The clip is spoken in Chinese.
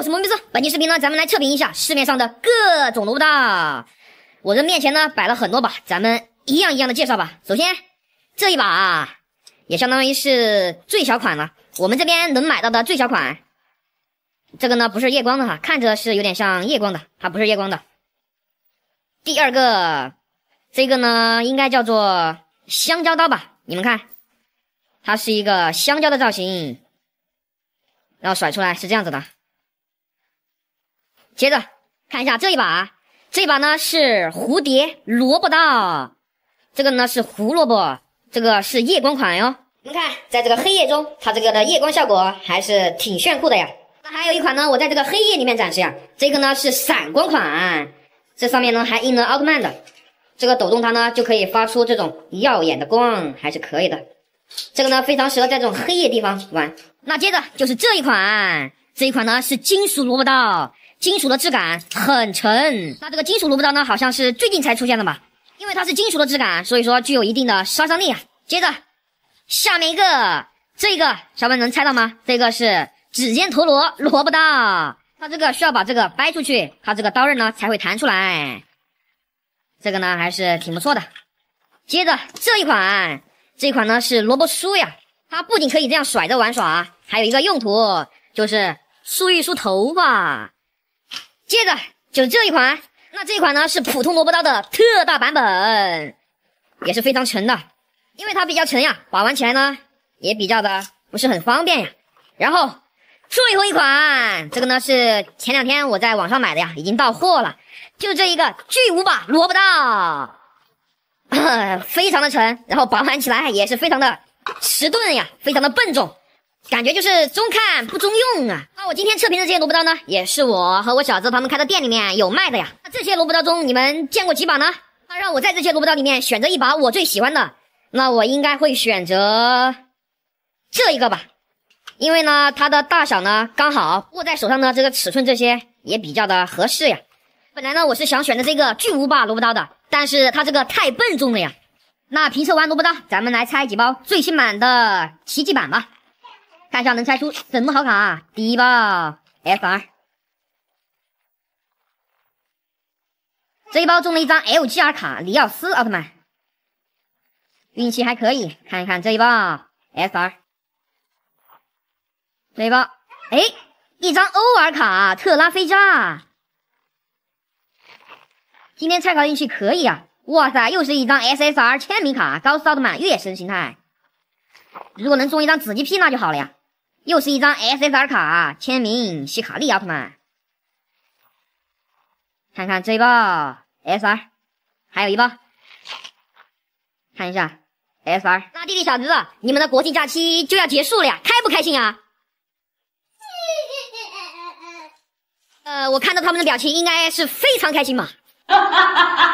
我是蒙妹子。本期视频呢，咱们来测评一下市面上的各种卜刀。我的面前呢摆了很多把，咱们一样一样的介绍吧。首先这一把啊，也相当于是最小款了。我们这边能买到的最小款，这个呢不是夜光的哈，看着是有点像夜光的，它不是夜光的。第二个，这个呢应该叫做香蕉刀吧？你们看，它是一个香蕉的造型，然后甩出来是这样子的。接着看一下这一把，这一把呢是蝴蝶萝卜刀，这个呢是胡萝卜，这个是夜光款哟。你们看，在这个黑夜中，它这个的夜光效果还是挺炫酷的呀。那还有一款呢，我在这个黑夜里面展示呀，这个呢是闪光款，这上面呢还印了奥特曼的，这个抖动它呢就可以发出这种耀眼的光，还是可以的。这个呢非常适合在这种黑夜地方玩。那接着就是这一款，这一款呢是金属萝卜刀。金属的质感很沉，那这个金属萝卜刀呢？好像是最近才出现的吧？因为它是金属的质感，所以说具有一定的杀伤力啊。接着，下面一个，这个小朋友能猜到吗？这个是指尖陀螺萝卜刀，它这个需要把这个掰出去，它这个刀刃呢才会弹出来。这个呢还是挺不错的。接着这一款，这一款呢是萝卜梳呀，它不仅可以这样甩着玩耍，还有一个用途就是梳一梳头发。接着就这一款，那这一款呢是普通萝卜刀的特大版本，也是非常沉的，因为它比较沉呀，把玩起来呢也比较的不是很方便呀。然后最后一款，这个呢是前两天我在网上买的呀，已经到货了，就这一个巨无霸萝卜刀，啊，非常的沉，然后把玩起来也是非常的迟钝呀，非常的笨重。感觉就是中看不中用啊！那我今天测评的这些萝卜刀呢，也是我和我小子他们开的店里面有卖的呀。那这些萝卜刀中，你们见过几把呢？那让我在这些萝卜刀里面选择一把我最喜欢的，那我应该会选择这一个吧，因为呢，它的大小呢刚好握在手上的这个尺寸这些也比较的合适呀。本来呢，我是想选的这个巨无霸萝卜刀的，但是它这个太笨重了呀。那评测完萝卜刀，咱们来拆几包最新版的奇迹版吧。看一下能拆出什么好卡？第一包 S R，这一包中了一张 L G R 卡，里奥斯奥特曼，运气还可以。看一看这一包 S R，这一包，哎，一张欧尔卡特拉菲加，今天拆卡运气可以啊！哇塞，又是一张 S S R 签名卡，高斯奥特曼月神形态。如果能中一张紫级 P，那就好了呀。又是一张 SSR 卡，签名希卡利奥特曼。看看这一包 SR，还有一包，看一下 SR。那弟弟小子，你们的国庆假期就要结束了，呀，开不开心啊？呃，我看到他们的表情，应该是非常开心吧。